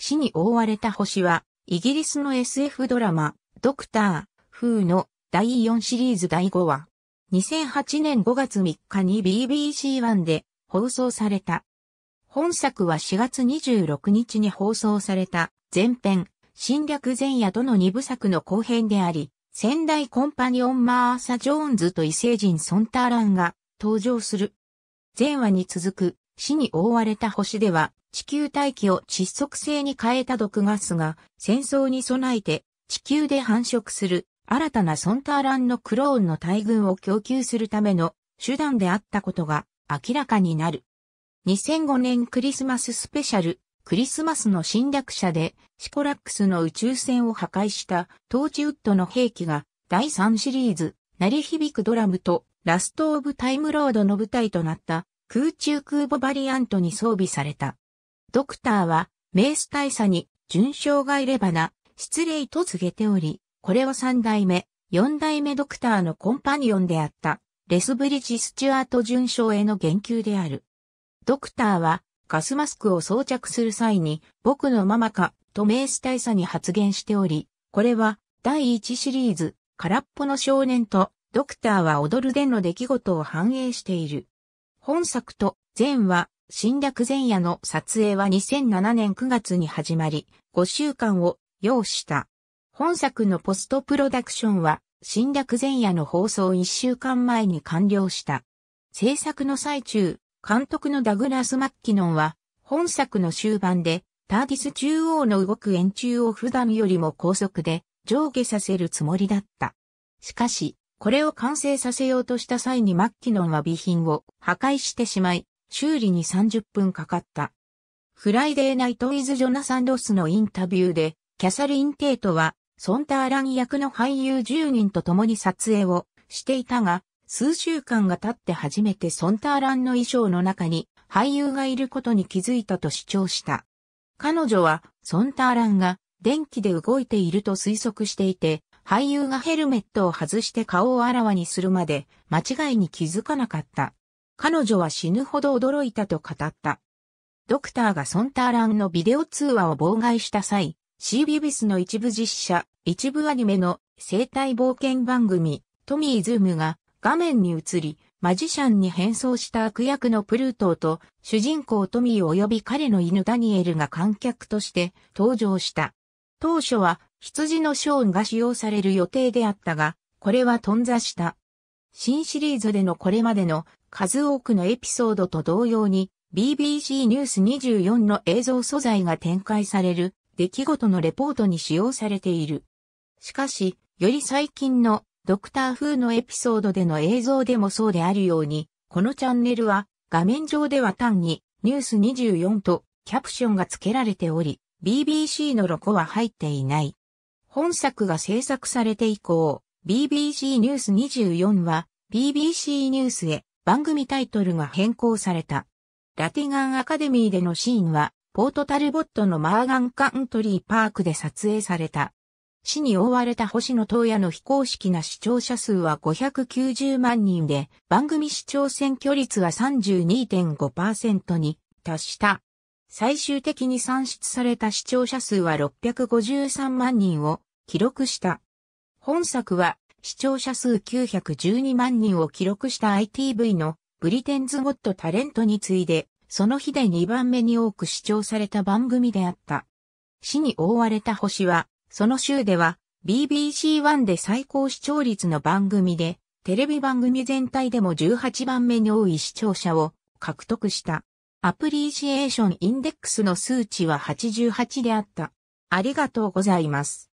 死に覆われた星は、イギリスの SF ドラマ、ドクター、フーの第4シリーズ第5話。2008年5月3日に BBC1 で放送された。本作は4月26日に放送された前編、侵略前夜との2部作の後編であり、仙台コンパニオンマーサ・ジョーンズと異星人ソンターランが登場する。前話に続く死に覆われた星では、地球大気を窒息性に変えた毒ガスが、戦争に備えて、地球で繁殖する、新たなソンターランのクローンの大群を供給するための手段であったことが明らかになる。2005年クリスマススペシャル、クリスマスの侵略者でシコラックスの宇宙船を破壊したトーチウッドの兵器が第3シリーズ、鳴り響くドラムとラストオブタイムロードの舞台となった空中空母バリアントに装備された。ドクターは、メース大佐に、準将がいればな、失礼と告げており、これは三代目、四代目ドクターのコンパニオンであった、レスブリッジ・スチュアート準将への言及である。ドクターは、ガスマスクを装着する際に、僕のママか、とメース大佐に発言しており、これは、第1シリーズ、空っぽの少年と、ドクターは踊るでの出来事を反映している。本作と前話、侵略前夜の撮影は2007年9月に始まり、5週間を要した。本作のポストプロダクションは、侵略前夜の放送1週間前に完了した。制作の最中、監督のダグラス・マッキノンは、本作の終盤で、ターディス中央の動く円柱を普段よりも高速で上下させるつもりだった。しかし、これを完成させようとした際にマッキノンは備品を破壊してしまい、修理に30分かかった。フライデーナイト・イズ・ジョナサン・ロスのインタビューで、キャサリン・テイトは、ソンターラン役の俳優10人と共に撮影をしていたが、数週間が経って初めてソンターランの衣装の中に俳優がいることに気づいたと主張した。彼女はソンターランが電気で動いていると推測していて、俳優がヘルメットを外して顔をあらわにするまで間違いに気づかなかった。彼女は死ぬほど驚いたと語った。ドクターがソンターランのビデオ通話を妨害した際、シービビスの一部実写、一部アニメの生態冒険番組、トミーズームが画面に映り、マジシャンに変装した悪役のプルートーと主人公トミー及び彼の犬ダニエルが観客として登場した。当初は羊のショーンが使用される予定であったが、これは頓挫した。新シリーズでのこれまでの数多くのエピソードと同様に BBC ニュース24の映像素材が展開される出来事のレポートに使用されている。しかし、より最近のドクター風のエピソードでの映像でもそうであるように、このチャンネルは画面上では単にニュース24とキャプションが付けられており、BBC のロゴは入っていない。本作が制作されて以降、BBC ニュース24は BBC ニュースへ番組タイトルが変更された。ラティガンアカデミーでのシーンは、ポートタルボットのマーガンカントリーパークで撮影された。死に覆われた星野東野の非公式な視聴者数は590万人で、番組視聴選挙率は32.5%に達した。最終的に算出された視聴者数は653万人を記録した。本作は視聴者数912万人を記録した ITV のブリテンズ・ゴット・タレントに次いで、その日で2番目に多く視聴された番組であった。死に覆われた星は、その週では BBC1 で最高視聴率の番組で、テレビ番組全体でも18番目に多い視聴者を獲得した。アプリシエーションインデックスの数値は88であった。ありがとうございます。